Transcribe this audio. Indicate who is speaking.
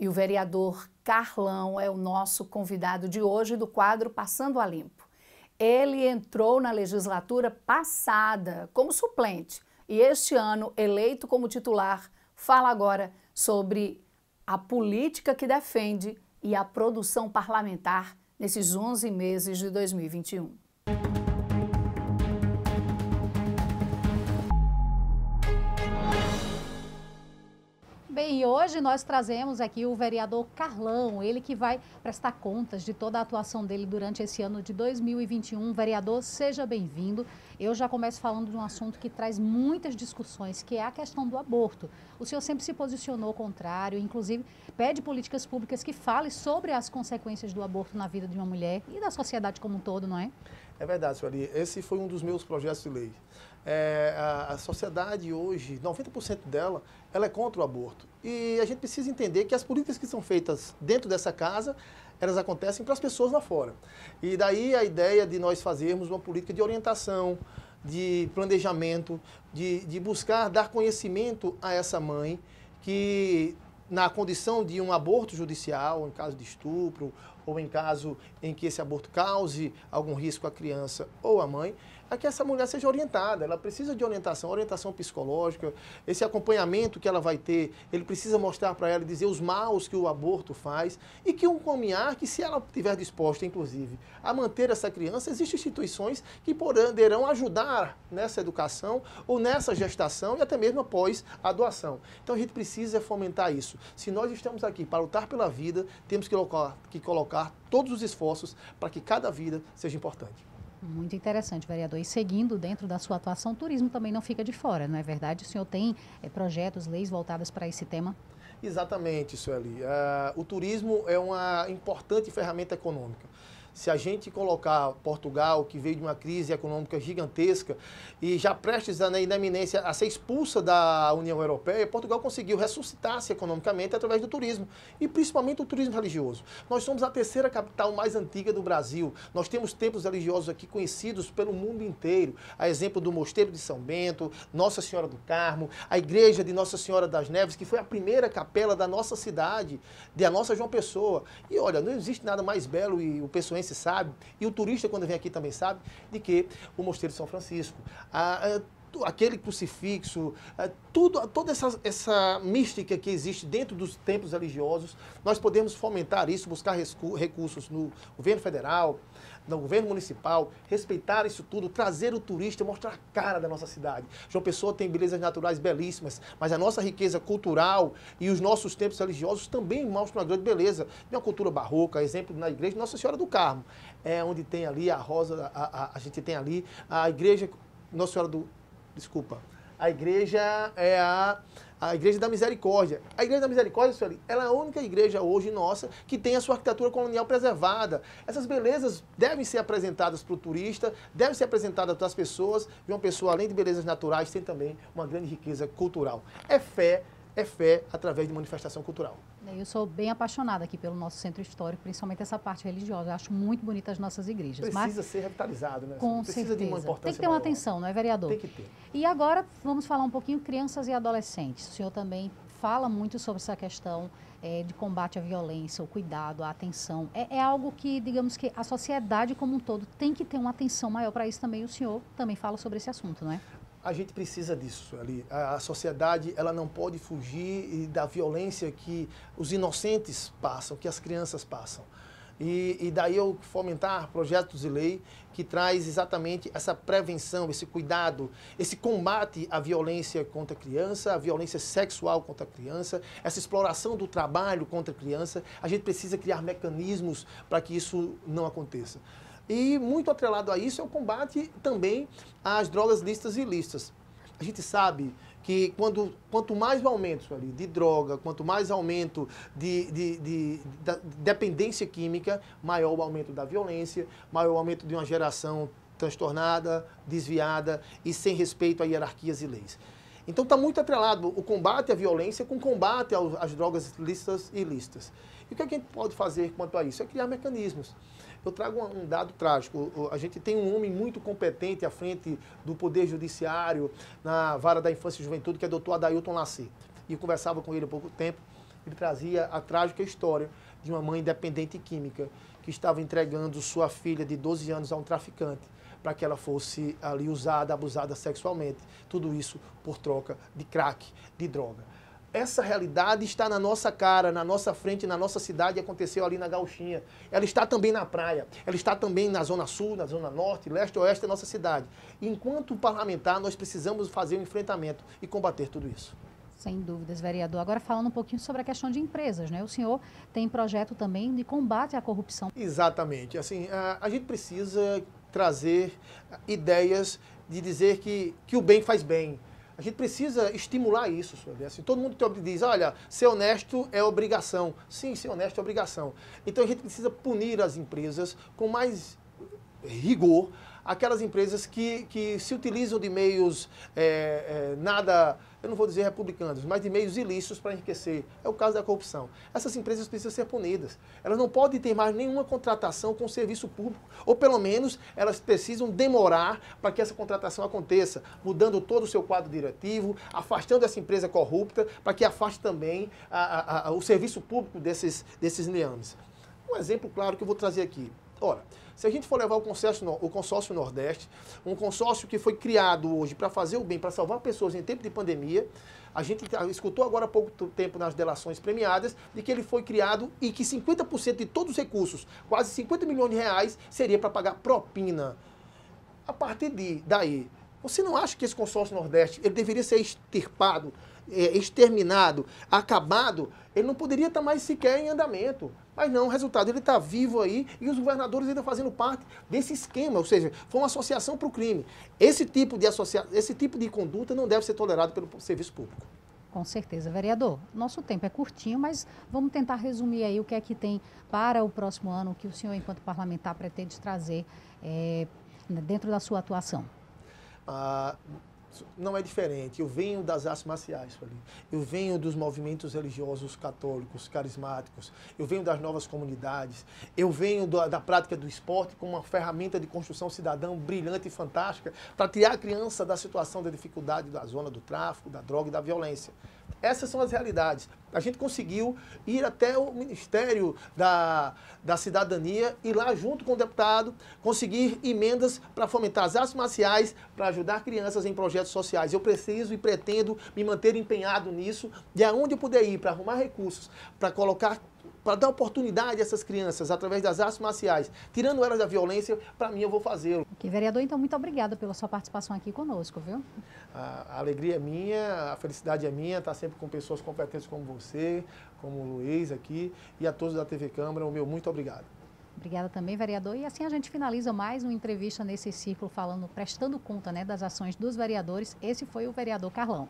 Speaker 1: E o vereador Carlão é o nosso convidado de hoje do quadro Passando a Limpo. Ele entrou na legislatura passada como suplente e este ano eleito como titular. Fala agora sobre a política que defende e a produção parlamentar nesses 11 meses de 2021. E hoje nós trazemos aqui o vereador Carlão, ele que vai prestar contas de toda a atuação dele durante esse ano de 2021. Vereador, seja bem-vindo. Eu já começo falando de um assunto que traz muitas discussões, que é a questão do aborto. O senhor sempre se posicionou contrário, inclusive pede políticas públicas que falem sobre as consequências do aborto na vida de uma mulher e da sociedade como
Speaker 2: um todo, não é? É verdade, senhoria. Esse foi um dos meus projetos de lei. É, a, a, sociedade hoje, 90% dela, ela é contra o aborto. E a gente precisa entender que as políticas que são feitas dentro dessa casa, elas acontecem para as pessoas lá fora. E daí a ideia de nós fazermos uma política de orientação, de planejamento, de, de buscar dar conhecimento a essa mãe que na condição de um aborto judicial, em caso de estupro ou em caso em que esse aborto cause algum risco à criança ou à mãe, é que essa mulher seja orientada. Ela precisa de orientação, orientação psicológica, esse acompanhamento que ela vai ter, ele precisa mostrar para ela, dizer os maus que o aborto faz e que um caminhar que, se ela estiver disposta, inclusive, a manter essa criança, existem instituições que poderão ajudar nessa educação ou nessa gestação e até mesmo após a doação. Então a gente precisa fomentar isso. Se nós estamos aqui para lutar pela vida, temos que colocar, que colocar todos os esforços para que cada vida seja importante.
Speaker 1: Muito interessante, vereador. E seguindo dentro da sua atuação, o turismo também não fica de fora, não é verdade? O senhor tem é, projetos, leis voltadas para esse tema?
Speaker 2: Exatamente, Sueli. Uh, o turismo é uma importante ferramenta econômica. Se a gente colocar Portugal, que veio de uma crise econômica gigantesca e já prestes a, na né, iminência a ser expulsa da União Europeia, Portugal conseguiu ressuscitar-se economicamente através do turismo e principalmente o turismo religioso. Nós somos a terceira capital mais antiga do Brasil. Nós temos templos religiosos aqui conhecidos pelo mundo inteiro. A exemplo do Mosteiro de São Bento, Nossa Senhora do Carmo, a Igreja de Nossa Senhora das Neves, que foi a primeira capela da nossa cidade, da nossa João Pessoa. E olha, não existe nada mais belo e o pessoal se sabe, e o turista quando vem aqui também sabe, de que o Mosteiro de São Francisco, a, a aquele crucifixo, eh, tudo, toda essa, essa mística que existe dentro dos templos religiosos, nós podemos fomentar isso, buscar recursos no governo federal, no governo municipal, respeitar isso tudo, trazer o turista, mostrar a cara da nossa cidade. João Pessoa tem belezas naturais belíssimas, mas a nossa riqueza cultural e os nossos templos religiosos também mostram uma grande beleza. Tem uma cultura barroca, exemplo na igreja Nossa Senhora do Carmo, é onde tem ali a rosa, a, a, a gente tem ali a igreja Nossa Senhora do Desculpa. A igreja é a, a igreja da misericórdia. A igreja da misericórdia, senhor, ela é a única igreja hoje nossa que tem a sua arquitetura colonial preservada. Essas belezas devem ser apresentadas para o turista, devem ser apresentadas para as pessoas. E uma pessoa, além de belezas naturais, tem também uma grande riqueza cultural. É fé, é fé através de manifestação cultural.
Speaker 1: Né, eu sou bem apaixonada aqui pelo nosso centro histórico, principalmente essa parte religiosa. Eu acho muito bonitas as nossas igrejas. Precisa ser
Speaker 2: revitalizado, né? Com Precisa certeza. de uma importância Tem que ter uma maior.
Speaker 1: atenção, não é, vereador? Tem que ter. E agora vamos falar um pouquinho crianças e adolescentes. O senhor também fala muito sobre essa questão é, de combate à violência, o cuidado, a atenção. É, é, algo que, digamos que a sociedade como um todo tem que ter uma atenção maior para isso também. O senhor também fala sobre esse assunto, não é?
Speaker 2: a gente precisa disso ali. A, a, sociedade ela não pode fugir da violência que os inocentes passam, que as crianças passam. E, e daí eu fomentar projetos de lei que traz exatamente essa prevenção, esse cuidado, esse combate à violência contra a criança, à violência sexual contra a criança, essa exploração do trabalho contra a criança. A gente precisa criar mecanismos para que isso não aconteça. E muito atrelado a isso é o combate também às drogas listas e listas. A gente sabe que quando, quanto mais aumento ali, de droga, quanto mais aumento de, de, de, de, dependência química, maior o aumento da violência, maior o aumento de uma geração transtornada, desviada e sem respeito a hierarquias e leis. Então está muito atrelado o combate à violência com o combate às drogas listas e ilícitas. E o é que a gente pode fazer quanto a isso? É criar mecanismos. Eu trago um dado trágico. A gente tem um homem muito competente à frente do Poder Judiciário, na vara da infância e juventude, que é o doutor Adailton Laci. E eu conversava com ele há pouco tempo. Ele trazia a trágica história de uma mãe dependente química que estava entregando sua filha de 12 anos a um traficante para que ela fosse ali usada, abusada sexualmente. Tudo isso por troca de crack, de droga. Essa realidade está na nossa cara, na nossa frente, na nossa cidade, aconteceu ali na Gauchinha. Ela está também na praia, ela está também na Zona Sul, na Zona Norte, Leste e Oeste da nossa cidade. enquanto parlamentar, nós precisamos fazer um enfrentamento e combater tudo isso.
Speaker 1: Sem dúvidas, vereador. Agora falando um pouquinho sobre a questão de empresas, né? O senhor tem projeto também de combate à corrupção.
Speaker 2: Exatamente. Assim, a, a gente precisa trazer ideias de dizer que, que o bem faz bem, a gente precisa estimular isso, sabe? Assim, todo mundo diz, olha, ser honesto é obrigação. Sim, ser honesto é obrigação. Então a gente precisa punir as empresas com mais rigor aquelas empresas que, que se utilizam de meios é, é, nada, eu não vou dizer republicanos, mas de meios ilícitos para enriquecer. É o caso da corrupção. Essas empresas precisam ser punidas. Elas não podem ter mais nenhuma contratação com o serviço público, ou pelo menos elas precisam demorar para que essa contratação aconteça, mudando todo o seu quadro diretivo, afastando essa empresa corrupta, para que afaste também a, a, a, o serviço público desses, desses neames. Um exemplo claro que eu vou trazer aqui. Ora, se a gente for levar o consórcio, o consórcio Nordeste, um consórcio que foi criado hoje para fazer o bem, para salvar pessoas em tempo de pandemia, a gente tá, escutou agora há pouco tempo nas delações premiadas de que ele foi criado e que 50% de todos os recursos, quase 50 milhões de reais, seria para pagar propina. A partir de, daí, você não acha que esse consórcio Nordeste ele deveria ser extirpado, é, exterminado, acabado? Ele não poderia estar mais sequer em andamento. Mas não, o resultado, ele está vivo aí e os governadores ainda fazendo parte desse esquema, ou seja, foi uma associação para o crime. Esse tipo, de associa... esse tipo de conduta não deve ser tolerado pelo serviço público.
Speaker 1: Com certeza, vereador. Nosso tempo é curtinho, mas vamos tentar resumir aí o que é que tem para o próximo ano, o que o senhor, enquanto parlamentar, pretende trazer é, dentro da sua atuação
Speaker 2: não é diferente. Eu venho das artes marciais, eu venho dos movimentos religiosos católicos, carismáticos, eu venho das novas comunidades, eu venho da, da prática do esporte como uma ferramenta de construção cidadã brilhante e fantástica para tirar a criança da situação da dificuldade da zona do tráfico, da droga e da violência. Essas são as realidades. A gente conseguiu ir até o Ministério da, da Cidadania e lá, junto com o deputado, conseguir emendas para fomentar as artes marciais, para ajudar crianças em projetos sociais. Eu preciso e pretendo me manter empenhado nisso, de aonde eu puder ir para arrumar recursos, para colocar para dar oportunidade a essas crianças através das artes marciais, tirando elas da violência, para mim eu vou fazê-lo.
Speaker 1: vereador, então muito obrigada pela sua participação aqui conosco, viu?
Speaker 2: A, a alegria é minha, a felicidade é minha, estar tá sempre com pessoas competentes como você, como o Luiz aqui e a todos da TV Câmara, o meu muito obrigado.
Speaker 1: Obrigada também, vereador. E assim a gente finaliza mais uma entrevista nesse círculo falando, prestando conta né, das ações dos vereadores. Esse foi o vereador Carlão.